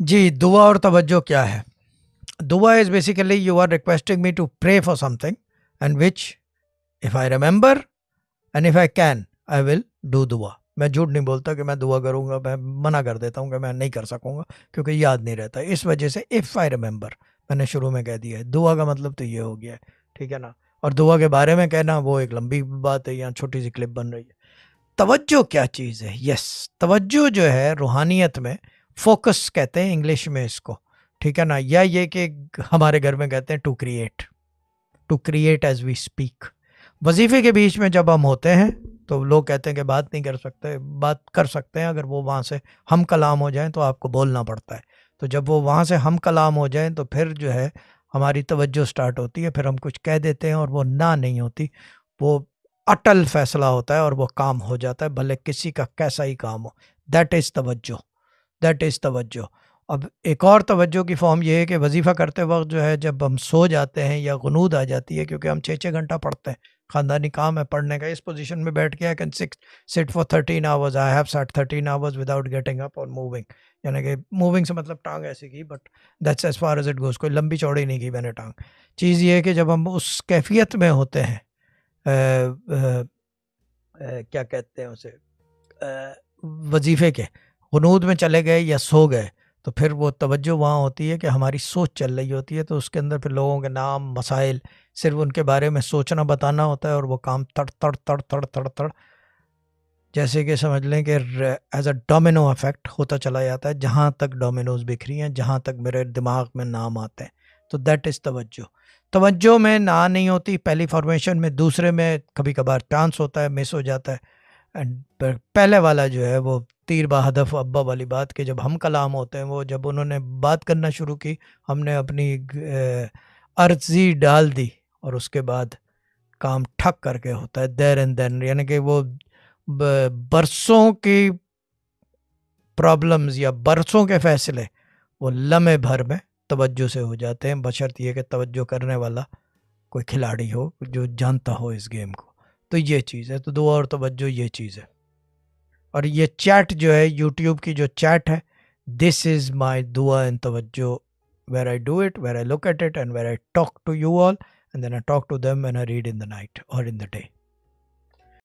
जी दुआ और तवज्जो क्या है दुआ is basically you are requesting me to pray for something and which if I remember and if I can I will do दुआ मैं झूठ नहीं बोलता कि मैं दुआ करूँगा मैं मना कर देता हूँ कि मैं नहीं कर सकूँगा क्योंकि याद नहीं रहता इस वजह से इफ़ आई रिमेंबर मैंने शुरू में कह दिया है दुआ का मतलब तो ये हो गया है ठीक है ना और दुआ के बारे में कहना वो एक लंबी बात है या छोटी सी क्लिप बन रही है तवज्जो क्या चीज़ है यस तवज्जो जो है रूहानियत में फोकस कहते हैं इंग्लिश में इसको ठीक है ना या ये कि हमारे घर में कहते हैं to create to create as we speak वजीफे के बीच में जब हम होते हैं तो लोग कहते हैं कि बात नहीं कर सकते बात कर सकते हैं अगर वो वहाँ से हम कलाम हो जाएं तो आपको बोलना पड़ता है तो जब वो वहाँ से हम कलाम हो जाएं तो फिर जो है हमारी तवज्जो स्टार्ट होती है फिर हम कुछ कह देते हैं और वो ना नहीं होती वो अटल फैसला होता है और वो काम हो जाता है भले किसी का कैसा ही काम हो दैट इज़ तवज्जो दैट इज़ तवज्जो अब एक और तवज्जो की फॉर्म यह है कि वजीफ़ा करते वक्त जो है जब हम सो जाते हैं या गनूद आ जाती है क्योंकि हम छः छः घंटा पढ़ते हैं ख़ानदानी काम है पढ़ने का इस पोजीशन में बैठ के I can six sit for thirteen hours I have set thirteen hours without getting up और मूविंग यानी कि मूविंग से मतलब टांग ऐसी की but that's as far as it goes कोई लंबी चौड़ी नहीं की मैंने टांग चीज़ ये है कि जब हम उस कैफियत में होते हैं आ, आ, आ, क्या कहते हैं उसे वजीफ़े के हनूद में चले गए या सो गए तो फिर वो तवज्जो वहाँ होती है कि हमारी सोच चल रही होती है तो उसके अंदर फिर लोगों के नाम मसाइल सिर्फ उनके बारे में सोचना बताना होता है और वो काम तड़ तड़ तड़ तड़ तड़ तड़ जैसे कि समझ लें कि एज अ डोमिनो इफेक्ट होता चला जाता है जहाँ तक डोमिनोज बिखरी हैं जहाँ तक मेरे दिमाग में नाम आते हैं तो दैट इज़ तवज्जो तवज्जो में ना नहीं होती पहली फॉर्मेशन में दूसरे में कभी कभार चांस होता है मिस हो जाता है एंड पहले वाला जो है वो तीर बहादफ अब्बा वाली बात के जब हम कलाम होते हैं वो जब उन्होंने बात करना शुरू की हमने अपनी अर्जी डाल दी और उसके बाद काम ठक करके होता है देर एंड देन यानी कि वो बरसों की प्रॉब्लम्स या बरसों के फैसले वो लम्हे भर में तवज्जो से हो जाते हैं बशर्त यह कि तवज्जो करने वाला कोई खिलाड़ी हो जो जानता हो इस गेम को तो ये चीज़ है तो दो और तो बज्जो ये चीज़ है और ये चैट जो है यूट्यूब की जो चैट है दिस इज़ माई दुआ एंड तवज्जो where I do it where I look it and where I talk to you all and then I talk to them and I read in the night और in the day